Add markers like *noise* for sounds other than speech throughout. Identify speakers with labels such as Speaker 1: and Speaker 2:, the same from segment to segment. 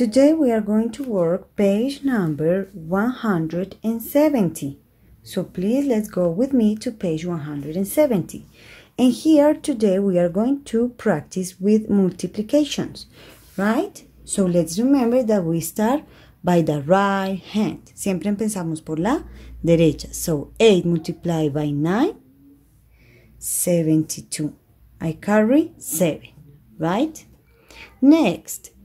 Speaker 1: Today we are going to work page number 170. So please let's go with me to page 170. And here today we are going to practice with multiplications, right? So let's remember that we start by the right hand. Siempre empezamos por la derecha. So 8 multiplied by 9, 72. I carry 7, right? Next,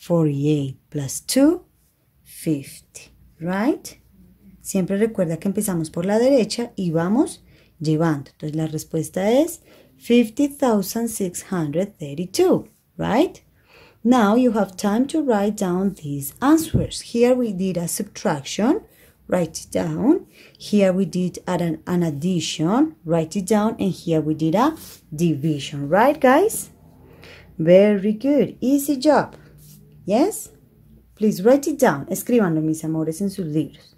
Speaker 1: 48 plus 2, 50, right? Siempre recuerda que empezamos por la derecha y vamos llevando. Entonces la respuesta es 50,632, right? Now you have time to write down these answers. Here we did a subtraction, write it down. Here we did an, an addition, write it down. And here we did a division, right guys? Very good, easy job. Yes? Please write it down. Escríbanlo, mis amores, en sus libros.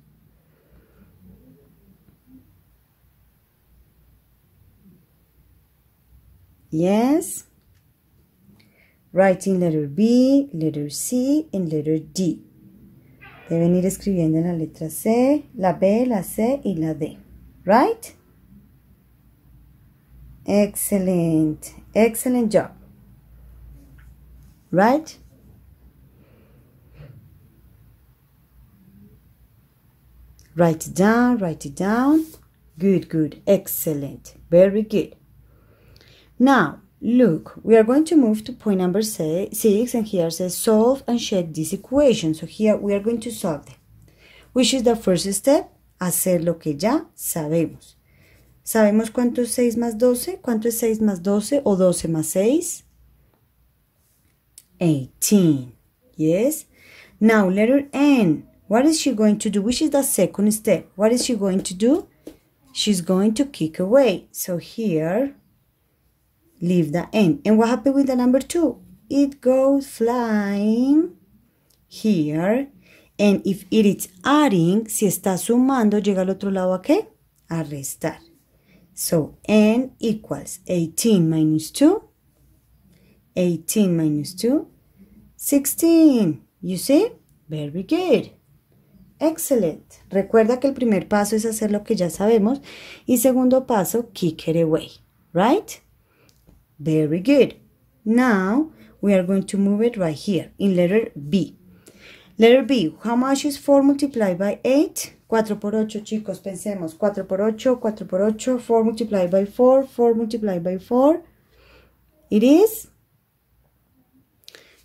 Speaker 1: Yes? Writing letter B, letter C, and letter D. Deben ir escribiendo la letra C, la B, la C y la D. Right? Excellent. Excellent job. Right? Write it down, write it down. Good, good, excellent, very good. Now, look, we are going to move to point number six, and here says solve and check this equation. So here we are going to solve it, which is the first step, hacer lo que ya sabemos. ¿Sabemos cuánto es 6 más 12? ¿Cuánto es 6 más 12 o 12 más 6? 18. Yes? Now, letter N. What is she going to do? Which is the second step. What is she going to do? She's going to kick away. So here, leave the end. And what happened with the number two? It goes flying here. And if it is adding, si está sumando, llega al otro lado a qué? A restar. So n equals 18 minus 2. 18 minus 2, 16. You see? Very good. Excellent. Recuerda que el primer paso es hacer lo que ya sabemos y segundo paso, kick it away, right? Very good. Now we are going to move it right here in letter B. Letter B, how much is 4 multiplied by 8? 4 por 8, chicos, pensemos. 4 por 8, 4 por 8, 4 multiplied by 4, 4 multiplied by 4. It is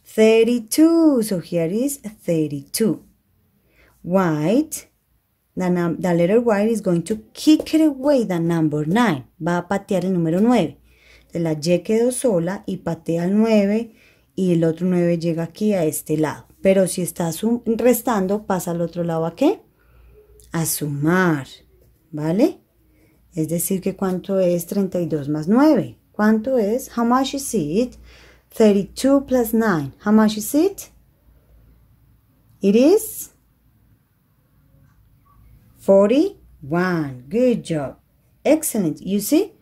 Speaker 1: 32. So here is 32 white, the, letter white is going to kick it away the number nine. Va a patear el número 9. De la Y quedó sola y patea el 9 y el otro 9 llega aquí a este lado. Pero si estás restando, pasa al otro lado a qué? A sumar, ¿vale? Es decir, que cuánto es 32 más 9? ¿Cuánto es? How much is it? 32 plus 9. How much is it? It is 41. Good job. Excellent. You see?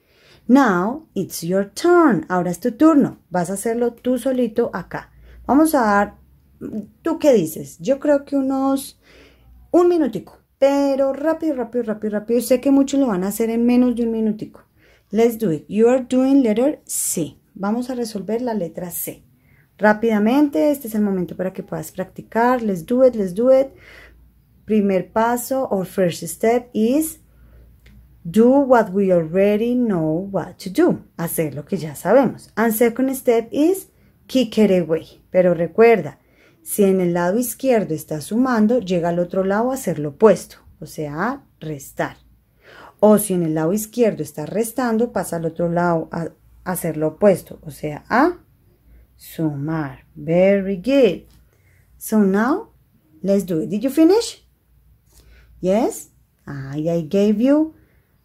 Speaker 1: Now it's your turn. Ahora es tu turno. Vas a hacerlo tú solito acá. Vamos a dar, ¿tú qué dices? Yo creo que unos, un minutico. Pero rápido, rápido, rápido, rápido. Sé que muchos lo van a hacer en menos de un minutico. Let's do it. You are doing letter C. Vamos a resolver la letra C. Rápidamente, este es el momento para que puedas practicar. Let's do it, let's do it primer paso or first step is do what we already know what to do. Hacer lo que ya sabemos. And second step is kick it away. Pero recuerda, si en el lado izquierdo está sumando, llega al otro lado a hacer lo opuesto, o sea, restar. O si en el lado izquierdo está restando, pasa al otro lado a hacer lo opuesto, o sea, a sumar. Very good. So now, let's do it. Did you finish? Yes? I, I gave you.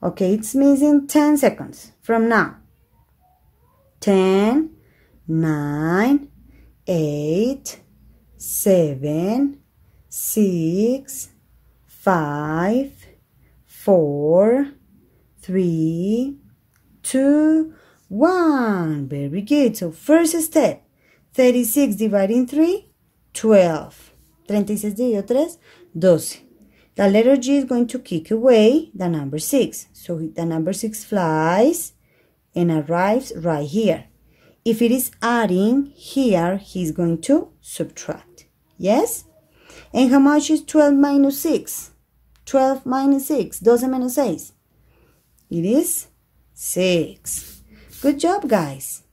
Speaker 1: Okay, it's missing 10 seconds from now. 10, 9, 8, 7, 6, 5, 4, 3, 2, 1. Very good. So first step, 36 dividing 3, 12. 36 dividido 3, 12. The letter G is going to kick away the number 6. So the number 6 flies and arrives right here. If it is adding here, he's going to subtract. Yes? And how much is 12 minus 6? 12 minus 6, 12 menos 6. It is 6. Good job, guys.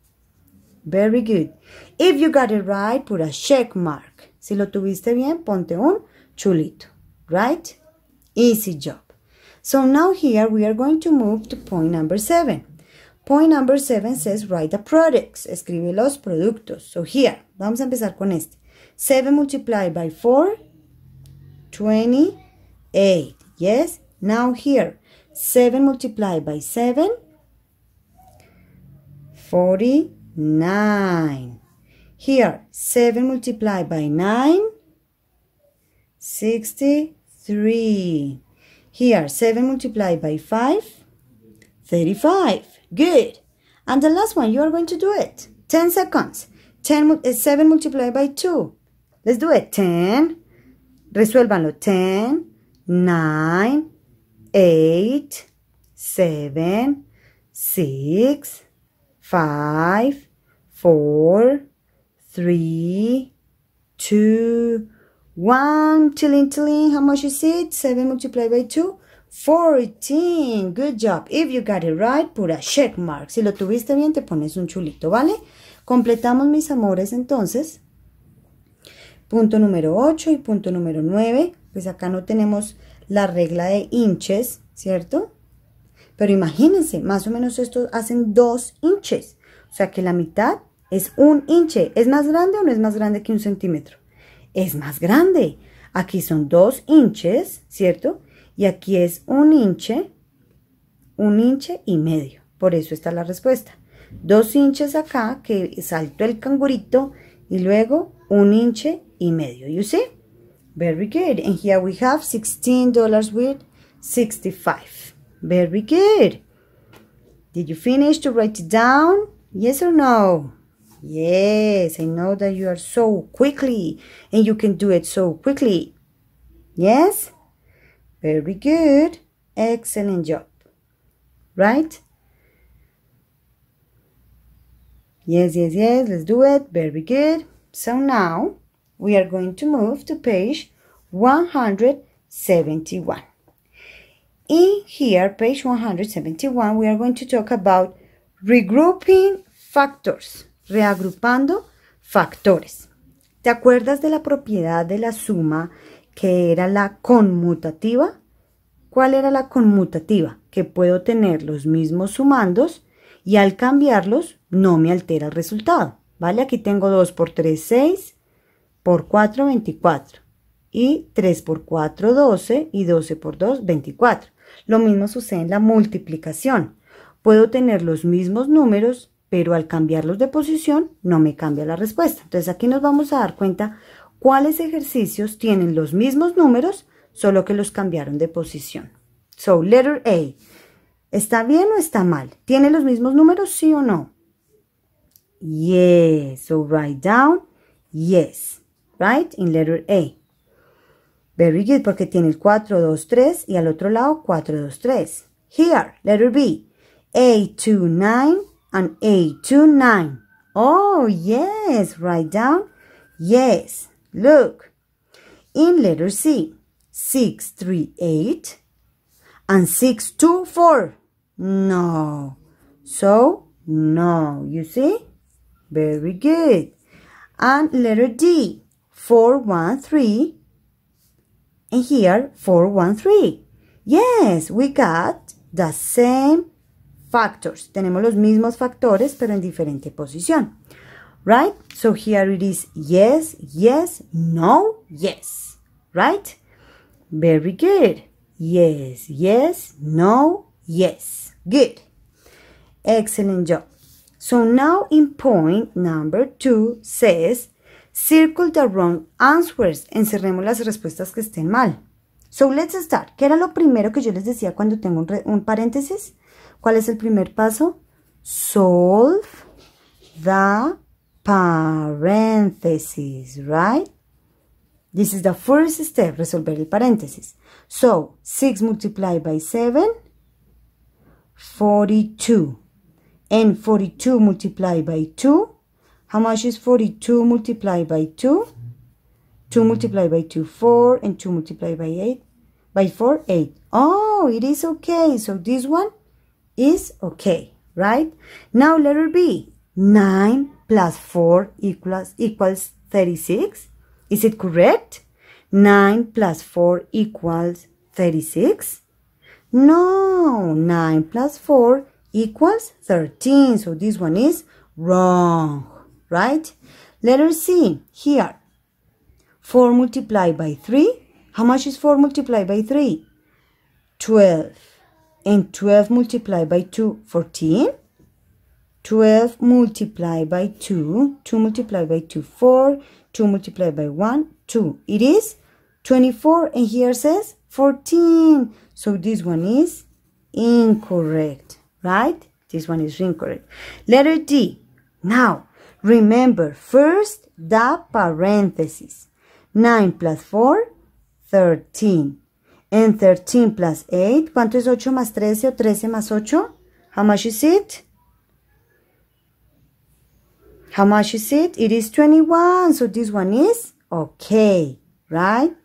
Speaker 1: Very good. If you got it right, put a check mark. Si lo tuviste bien, ponte un chulito. Right? Easy job. So now here we are going to move to point number 7. Point number 7 says write the products. Escribe los productos. So here, vamos a empezar con este. 7 multiplied by 4, 28. Yes? Now here, 7 multiplied by 7, 49. Here, 7 multiplied by 9, 60 three. Here, 7 multiplied by 5, 35. Good. And the last one, you are going to do it. 10 seconds. 10, eh, 7 multiplied by 2. Let's do it. 10. Resuélvanlo. 10, 9, 8, 7, 6, 5, 4, 3, 2, 1, chilling chilling how much is it? 7 multiplied by 2, 14. Good job. If you got it right, put a check mark. Si lo tuviste bien, te pones un chulito, ¿vale? Completamos, mis amores, entonces. Punto número 8 y punto número 9. Pues acá no tenemos la regla de inches, ¿cierto? Pero imagínense, más o menos esto hacen dos inches. O sea que la mitad es un inche. ¿Es más grande o no es más grande que un centímetro? es más grande. Aquí son dos inches, ¿cierto? Y aquí es un inche, un inche y medio. Por eso está la respuesta. Dos inches acá que saltó el cangurito y luego un inche y medio. You see? Very good. And here we have $16 with 65. Very good. Did you finish to write it down? Yes or no? Yes, I know that you are so quickly and you can do it so quickly. Yes? Very good. Excellent job. Right? Yes, yes, yes. Let's do it. Very good. So now we are going to move to page 171. In here, page 171, we are going to talk about regrouping factors. reagrupando factores. ¿Te acuerdas de la propiedad de la suma que era la conmutativa? ¿Cuál era la conmutativa? Que puedo tener los mismos sumandos y al cambiarlos no me altera el resultado. ¿Vale? Aquí tengo 2 por 3, 6, por 4, 24. Y 3 por 4, 12. Y 12 por 2, 24. Lo mismo sucede en la multiplicación. Puedo tener los mismos números pero al cambiarlos de posición no me cambia la respuesta. Entonces aquí nos vamos a dar cuenta cuáles ejercicios tienen los mismos números, solo que los cambiaron de posición. So, letter A. ¿Está bien o está mal? ¿Tiene los mismos números, sí o no? Yes. So, write down yes. Right? In letter A. Very good, porque tiene el 4, 2, 3 y al otro lado 4, 2, 3. Here, letter B. a 2, 9, and 8 to 9. Oh, yes, write down. Yes, look. In letter C, 638 and 624. No. So, no. You see? Very good. And letter D, 413. And here, 413. Yes, we got the same factors. Tenemos los mismos factores, pero en diferente posición. Right? So here it is yes, yes, no, yes. Right? Very good. Yes, yes, no, yes. Good. Excellent job. So now in point number two says, circle the wrong answers. Encerremos las respuestas que estén mal. So let's start. ¿Qué era lo primero que yo les decía cuando tengo un, un paréntesis? ¿Cuál es el primer paso? Solve the parenthesis, right? This is the first step, resolver el paréntesis. So, 6 multiplied by 7, 42. And 42 multiplied by 2, how much is 42 multiplied by 2? 2 multiplied by 2, 4, and 2 multiplied by 8, by 4, 8. Oh, it is okay. So this one is okay, right? Now letter B, 9 plus 4 equals, equals 36. Is it correct? 9 plus 4 equals 36? No, 9 plus 4 equals 13. So this one is wrong, right? Letter C, here. 4 multiplied by 3. How much is 4 multiplied by 3? 12. And 12 multiplied by 2, 14. 12 multiplied by 2, 2 multiplied by 2, 4, 2 multiplied by 1, 2. It is 24 and here says 14. So this one is incorrect, right? This one is incorrect. Letter D. Now, remember first the parentheses. 9 plus 4, 13. And 13 plus 8. ¿Cuánto es 8 más 13 o 13 más 8? How much is it? How much is it? It is 21. So this one is okay, right?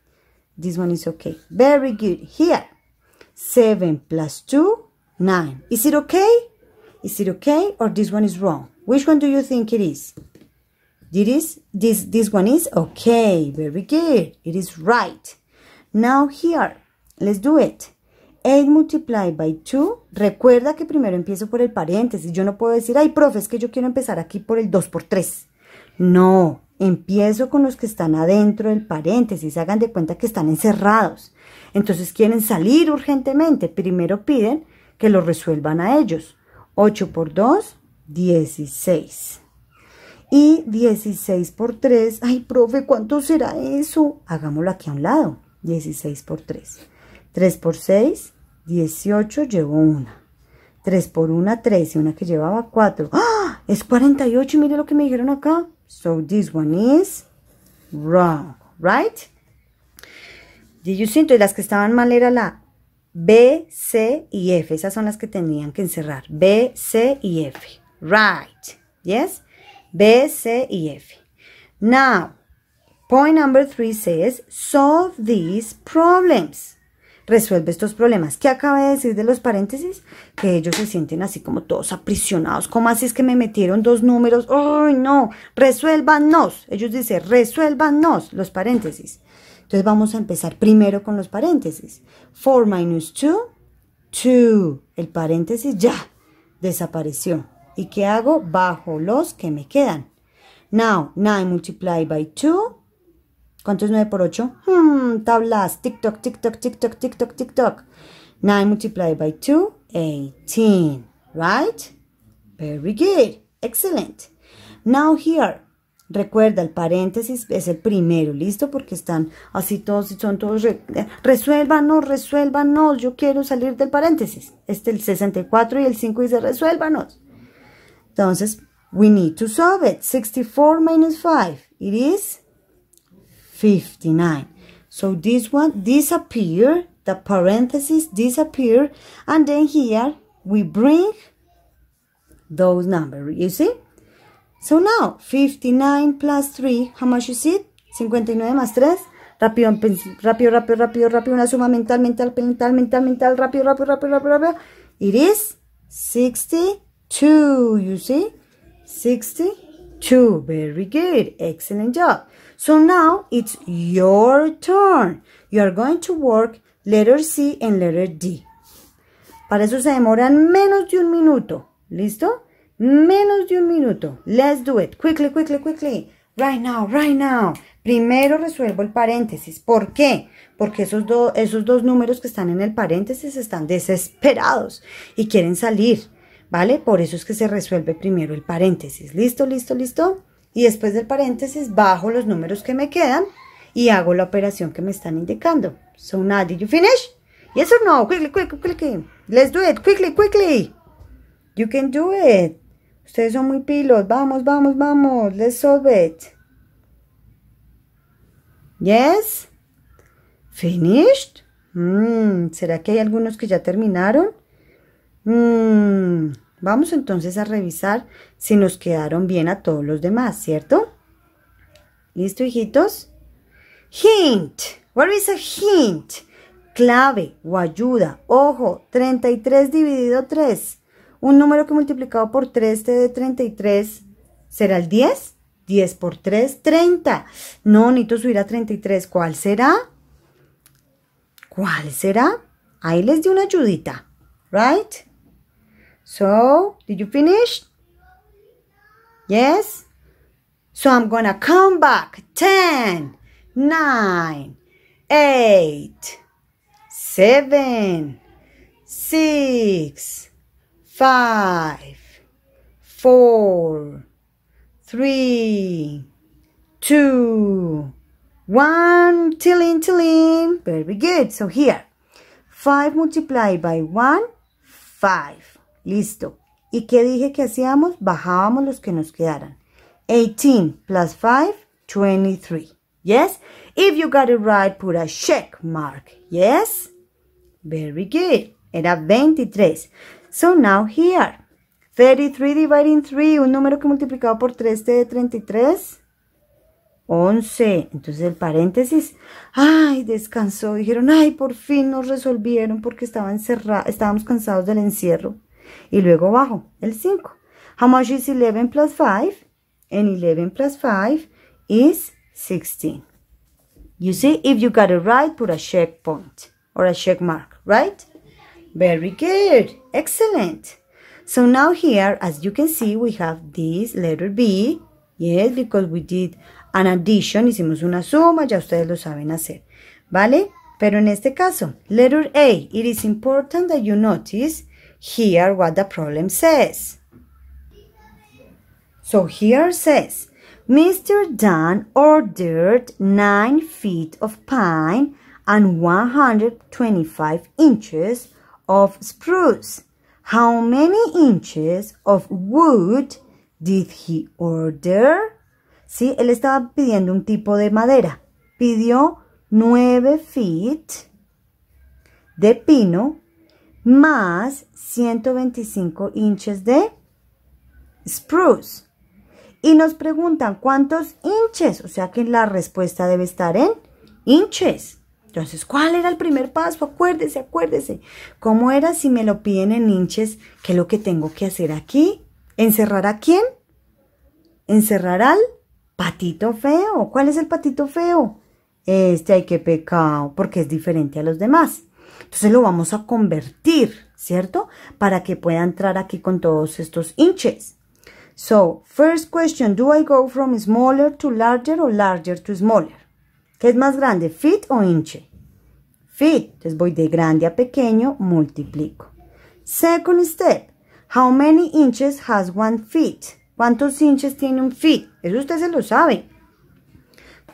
Speaker 1: This one is okay. Very good. Here, 7 plus 2, 9. Is it okay? Is it okay or this one is wrong? Which one do you think it is? It is this, this one is okay. Very good. It is right. Now here, Let's do it. 8 multiplied by 2. Recuerda que primero empiezo por el paréntesis. Yo no puedo decir, ay, profe, es que yo quiero empezar aquí por el 2 por 3. No, empiezo con los que están adentro del paréntesis. Hagan de cuenta que están encerrados. Entonces quieren salir urgentemente. Primero piden que lo resuelvan a ellos. 8 por 2, 16. Y 16 por 3, ay profe, ¿cuánto será eso? Hagámoslo aquí a un lado, 16 por 3. 3 por 6, 18, llevo una. 3 por 1, 13, una que llevaba 4. ¡Ah! Es 48, mire lo que me dijeron acá. So this one is wrong, right? Y you see? y las que estaban mal era la B, C y F. Esas son las que tenían que encerrar. B, C y F. Right. Yes? B, C y F. Now, point number 3 says, solve these problems resuelve estos problemas. ¿Qué acaba de decir de los paréntesis? Que ellos se sienten así como todos aprisionados. ¿Cómo así es que me metieron dos números? ¡Ay, ¡Oh, no! Resuélvanos. Ellos dicen, resuélvanos los paréntesis. Entonces vamos a empezar primero con los paréntesis. 4 minus 2, 2. El paréntesis ya desapareció. ¿Y qué hago? Bajo los que me quedan. Now, nine multiplied by 2 ¿Cuánto es 9 por 8? Hmm, tablas. Tic-toc, tic-toc, tic-toc, tic-toc, tic-toc. 9 multiplied by 2, 18. Right? Very good. Excellent. Now here. Recuerda, el paréntesis es el primero, ¿listo? Porque están así todos, y son todos, eh, resuélvanos, resuélvanos, yo quiero salir del paréntesis. Este es el 64 y el 5 dice resuélvanos. Entonces, we need to solve it. 64 minus 5, it is 59. So this one disappear, the parentheses disappear, and then here we bring those numbers, you see? So now, 59 plus 3, how much is it? 59 más 3. Rápido, rápido, rápido, rápido, rápido, una suma mental, mental, mental, mental, mental, rápido, rápido, rápido, rápido, rápido. It is 62, you see? 62, very good, excellent job. So now it's your turn. You are going to work letter C and letter D. Para eso se demoran menos de un minuto. ¿Listo? Menos de un minuto. Let's do it. Quickly, quickly, quickly. Right now, right now. Primero resuelvo el paréntesis. ¿Por qué? Porque esos, esos dos números que están en el paréntesis están desesperados y quieren salir. ¿Vale? Por eso es que se resuelve primero el paréntesis. ¿Listo, listo, listo? y después del paréntesis bajo los números que me quedan y hago la operación que me están indicando. So now, did you finish? Yes or no? Quickly, quickly, quickly. Let's do it. Quickly, quickly. You can do it. Ustedes son muy pilos. Vamos, vamos, vamos. Let's solve it. Yes? Finished? Mm, ¿Será que hay algunos que ya terminaron? Mmm. Vamos entonces a revisar si nos quedaron bien a todos los demás, ¿cierto? ¿Listo, hijitos? Hint. What is a hint? Clave o ayuda. Ojo, 33 dividido 3. Un número que multiplicado por 3 te dé 33. ¿Será el 10? 10 por 3, 30. No, necesito subir a 33. ¿Cuál será? ¿Cuál será? Ahí les di una ayudita. ¿Right? So, did you finish? Yes? So I'm going to come back. Ten, nine, eight, seven, six, five, four, three, two, one. Tilling, tilling. Very good. So here, 5 multiplied by 1, 5. Listo. ¿Y qué dije que hacíamos? Bajábamos los que nos quedaran. 18 plus 5, 23. Yes? If you got it right, put a check mark. Yes? Very good. Era 23. So now here. 33 dividing 3, un número que multiplicado por 3 te da 33. 11. Entonces el paréntesis, ay, descansó. Dijeron, ay, por fin nos resolvieron porque estaba encerrado. estábamos cansados del encierro. Y luego bajo el 5. How much is 11 plus 5? And 11 plus 5 is 16. You see, if you got it right, put a check point or a check mark, right? Very good. Excellent. So now here, as you can see, we have this letter B. Yes, because we did an addition, hicimos una suma, ya ustedes lo saben hacer. ¿Vale? Pero en este caso, letter A, it is important that you notice hear what the problem says. So here says, Mr. Dunn ordered 9 feet of pine and 125 inches of spruce. How many inches of wood did he order? Sí, él estaba pidiendo un tipo de madera. Pidió 9 feet de pino más 125 inches de spruce. Y nos preguntan cuántos inches, o sea que la respuesta debe estar en inches. Entonces, ¿cuál era el primer paso? Acuérdese, acuérdese. ¿Cómo era si me lo piden en inches? ¿Qué es lo que tengo que hacer aquí? ¿Encerrar a quién? ¿Encerrar al patito feo? ¿Cuál es el patito feo? Este, hay que pecado, porque es diferente a los demás. Entonces lo vamos a convertir, ¿cierto? Para que pueda entrar aquí con todos estos inches. So, first question, do I go from smaller to larger or larger to smaller? ¿Qué es más grande, feet o inche? Feet. Entonces voy de grande a pequeño, multiplico. Second step, how many inches has one feet? ¿Cuántos inches tiene un feet? Eso usted se lo sabe.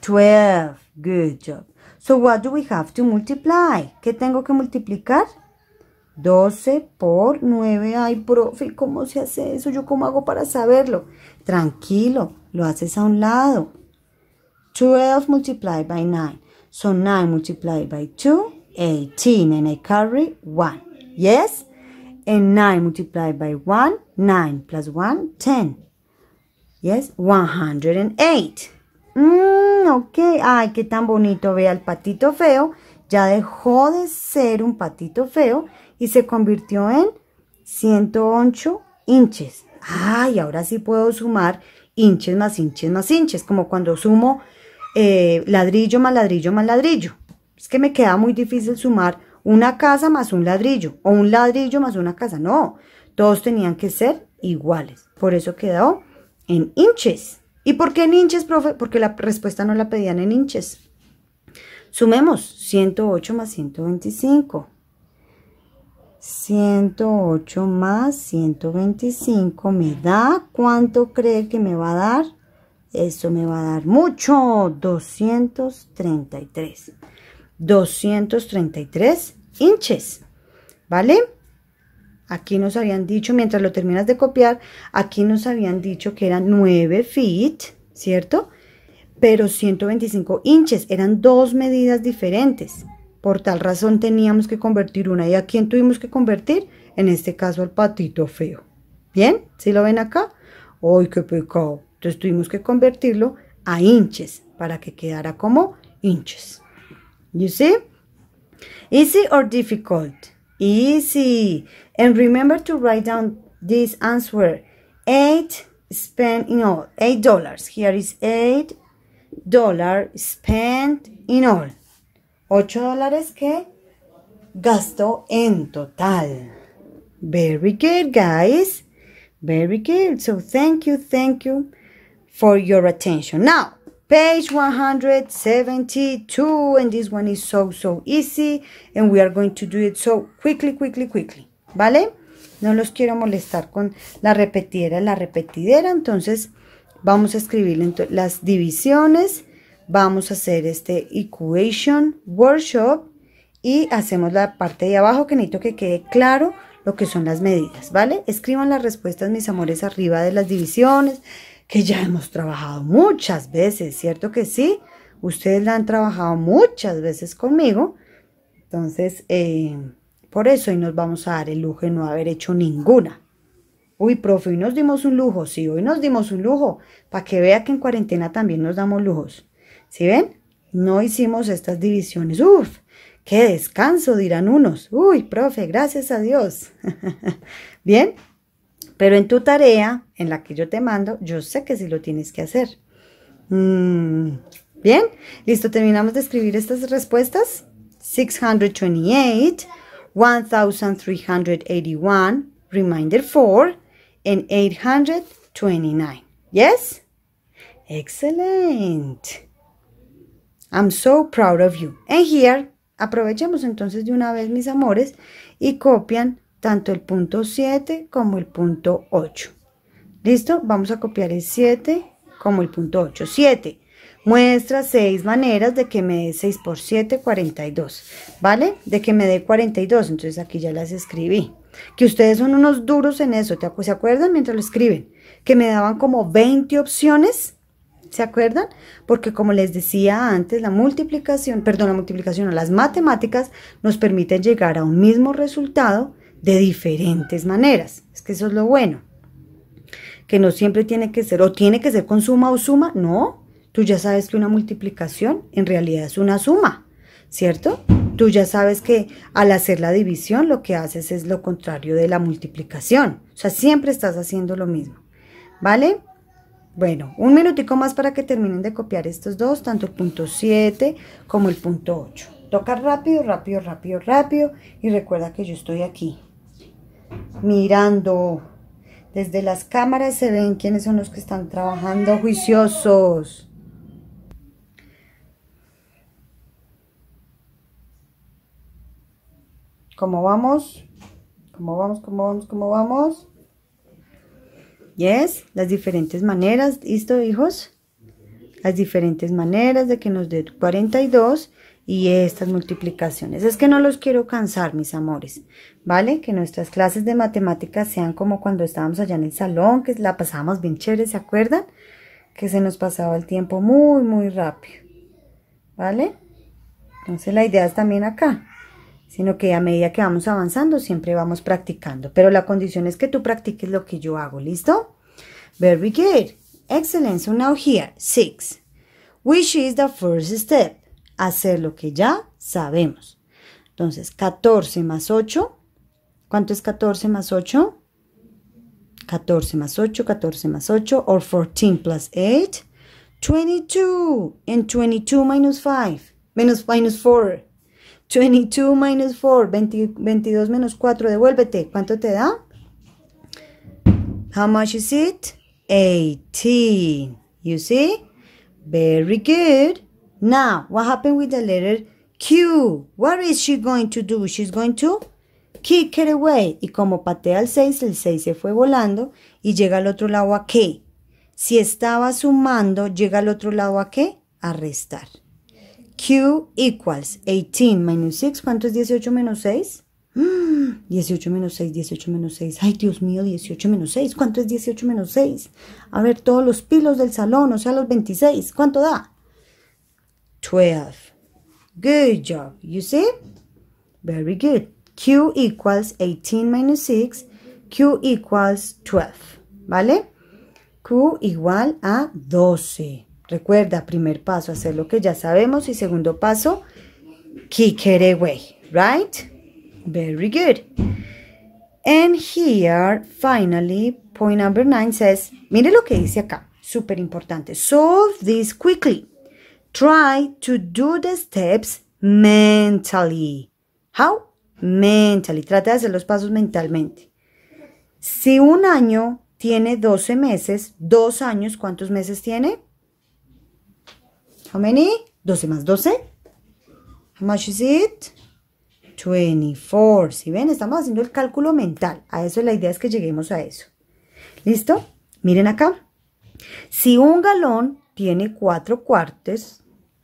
Speaker 1: 12. Good job. So what do we have to multiply? ¿Qué tengo que multiplicar? 12 por 9. Ay, profe, ¿cómo se hace eso? ¿Yo cómo hago para saberlo? Tranquilo, lo haces a un lado. 12 multiplied by 9. So 9 multiplied by 2, 18. And I carry 1. Yes? And 9 multiplied by 1, 9 plus 1, 10. Yes? 108. Mmm, ok. Ay, qué tan bonito. Vea, el patito feo ya dejó de ser un patito feo y se convirtió en 108 inches. Ay, ahora sí puedo sumar hinches más hinches más hinches, como cuando sumo eh, ladrillo más ladrillo más ladrillo. Es que me queda muy difícil sumar una casa más un ladrillo o un ladrillo más una casa. No, todos tenían que ser iguales. Por eso quedó en hinches. ¿Y por qué en profe? Porque la respuesta no la pedían en hinches. Sumemos 108 más 125. 108 más 125 me da, ¿cuánto cree que me va a dar? Eso me va a dar mucho, 233. 233 hinches, ¿vale? Aquí nos habían dicho, mientras lo terminas de copiar, aquí nos habían dicho que eran 9 feet, ¿cierto? Pero 125 inches, eran dos medidas diferentes. Por tal razón teníamos que convertir una. ¿Y a quién tuvimos que convertir? En este caso al patito feo. ¿Bien? ¿Sí lo ven acá? ¡Ay, qué pecado! Entonces tuvimos que convertirlo a inches para que quedara como inches. You see? Easy or difficult? Easy. And remember to write down this answer. Eight spent in all. Eight dollars. Here is eight dollar spent in all. Ocho dólares que gastó en total. Very good, guys. Very good. So thank you, thank you for your attention. Now, page 172 and this one is so so easy and we are going to do it so quickly quickly quickly vale no los quiero molestar con la repetidera la repetidera entonces vamos a escribir las divisiones vamos a hacer este equation workshop y hacemos la parte de abajo que necesito que quede claro lo que son las medidas, ¿vale? Escriban las respuestas, mis amores, arriba de las divisiones, que ya hemos trabajado muchas veces, ¿cierto que sí? Ustedes la han trabajado muchas veces conmigo, entonces, eh, por eso hoy nos vamos a dar el lujo de no haber hecho ninguna. Uy, profe, hoy nos dimos un lujo, sí, hoy nos dimos un lujo, para que vea que en cuarentena también nos damos lujos. ¿Sí ven? No hicimos estas divisiones. Uf, Qué descanso, dirán unos. Uy, profe, gracias a Dios. *laughs* Bien, pero en tu tarea, en la que yo te mando, yo sé que sí lo tienes que hacer. Mm, bien, listo, terminamos de escribir estas respuestas. 628, 1381, reminder 4, and 829. Yes? Excellent. I'm so proud of you. And here, Aprovechemos entonces de una vez, mis amores, y copian tanto el punto 7 como el punto 8. ¿Listo? Vamos a copiar el 7 como el punto 8. 7. Muestra 6 maneras de que me dé 6 por 7, 42. ¿Vale? De que me dé 42. Entonces aquí ya las escribí. Que ustedes son unos duros en eso. ¿Se acuerdan mientras lo escriben? Que me daban como 20 opciones ¿Se acuerdan? Porque como les decía antes, la multiplicación, perdón, la multiplicación o las matemáticas nos permiten llegar a un mismo resultado de diferentes maneras. Es que eso es lo bueno. Que no siempre tiene que ser, o tiene que ser con suma o suma, no. Tú ya sabes que una multiplicación en realidad es una suma, ¿cierto? Tú ya sabes que al hacer la división lo que haces es lo contrario de la multiplicación. O sea, siempre estás haciendo lo mismo. ¿Vale? Bueno, un minutico más para que terminen de copiar estos dos, tanto el punto 7 como el punto 8. Toca rápido, rápido, rápido, rápido y recuerda que yo estoy aquí mirando. Desde las cámaras se ven quiénes son los que están trabajando juiciosos. ¿Cómo vamos? ¿Cómo vamos? ¿Cómo vamos? ¿Cómo vamos? Yes, las diferentes maneras, ¿listo hijos? Las diferentes maneras de que nos dé 42 y estas multiplicaciones. Es que no los quiero cansar, mis amores, ¿vale? Que nuestras clases de matemáticas sean como cuando estábamos allá en el salón, que la pasábamos bien chévere, ¿se acuerdan? Que se nos pasaba el tiempo muy, muy rápido, ¿vale? Entonces la idea es también acá, sino que a medida que vamos avanzando siempre vamos practicando. Pero la condición es que tú practiques lo que yo hago, ¿listo? Very good. Excellent. So now here, six. Which is the first step? Hacer lo que ya sabemos. Entonces, 14 más 8. ¿Cuánto es 14 más 8? 14 más 8, 14 más 8, or 14 plus 8. 22 and 22 minus 5, menos minus 4. 22 minus 4, 22 menos 4, devuélvete. ¿Cuánto te da? How much is it? 18. You see? Very good. Now, what happened with the letter Q? What is she going to do? She's going to kick it away. Y como patea el 6, el 6 se fue volando y llega al otro lado a qué. Si estaba sumando, llega al otro lado a qué? A restar. Q equals 18 minus 6. ¿Cuánto es 18 menos 6? 18 *gasps* menos 6, 18 menos 6. Ay, Dios mío, 18 menos 6. ¿Cuánto es 18 menos 6? A ver, todos los pilos del salón, o sea, los 26. ¿Cuánto da? 12. Good job. You see? Very good. Q equals 18 minus 6. Q equals 12. ¿Vale? Q igual a 12. Recuerda, primer paso, hacer lo que ya sabemos y segundo paso, kick it away, right? Very good. And here, finally, point number nine says, mire lo que dice acá, súper importante. Solve this quickly. Try to do the steps mentally. How? Mentally. Trata de hacer los pasos mentalmente. Si un año tiene 12 meses, dos años, ¿cuántos meses tiene? How many? 12 más 12. How much is 24. Si ¿Sí ven, estamos haciendo el cálculo mental. A eso la idea es que lleguemos a eso. ¿Listo? Miren acá. Si un galón tiene 4 cuartos,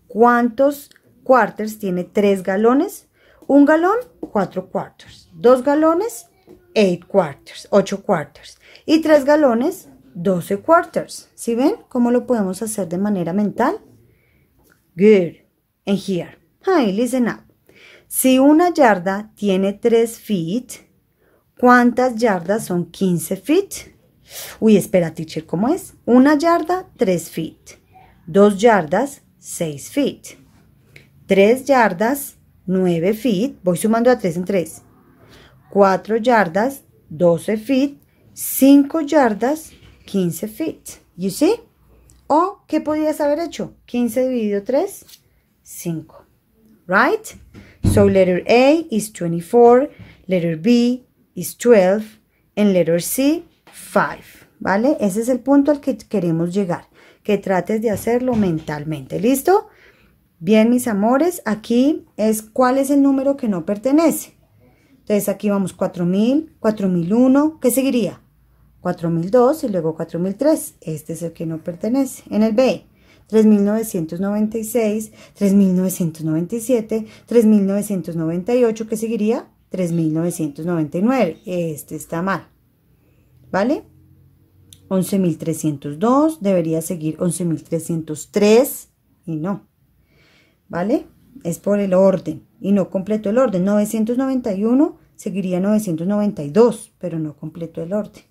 Speaker 1: ¿cuántos cuartos tiene tres galones? Un galón, cuatro cuartos. Dos galones, 8 cuartos. 8 cuartos Y 3 galones, 12 cuartos. ¿Sí ven cómo lo podemos hacer de manera mental? Good. And here. Hi, listen up. Si una yarda tiene 3 feet, ¿cuántas yardas son 15 feet? Uy, espera, teacher, ¿cómo es? Una yarda, 3 feet. Dos yardas, 6 feet. Tres yardas, 9 feet. Voy sumando a 3 en 3. 4 yardas, 12 feet. 5 yardas, 15 feet. You see? ¿O qué podías haber hecho? 15 dividido 3, 5. Right? So letter A is 24, letter B is 12, and letter C, 5. ¿Vale? Ese es el punto al que queremos llegar. Que trates de hacerlo mentalmente. ¿Listo? Bien, mis amores, aquí es cuál es el número que no pertenece. Entonces aquí vamos 4000, 4001, ¿qué seguiría? 4002 y luego 4003. Este es el que no pertenece. En el B, 3996, 3997, 3998, ¿qué seguiría 3999. Este está mal. ¿Vale? 11302, debería seguir 11303 y no. ¿Vale? Es por el orden y no completo el orden. 991 seguiría 992, pero no completo el orden.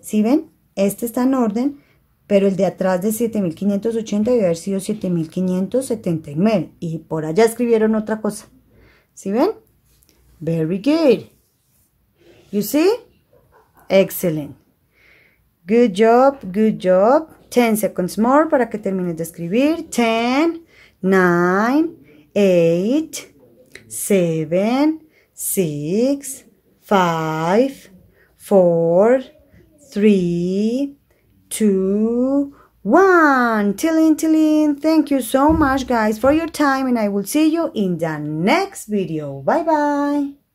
Speaker 1: ¿Sí ven, este está en orden, pero el de atrás de 7580 debe haber sido 7579 y por allá escribieron otra cosa. ¿Sí ven? Very good. You see? Excellent. Good job, good job. 10 seconds more para que termines de escribir. 10, 9, 8, 7, 6, 5, 4, three, two, one. Tilling, tilling. Thank you so much, guys, for your time, and I will see you in the next video. Bye-bye.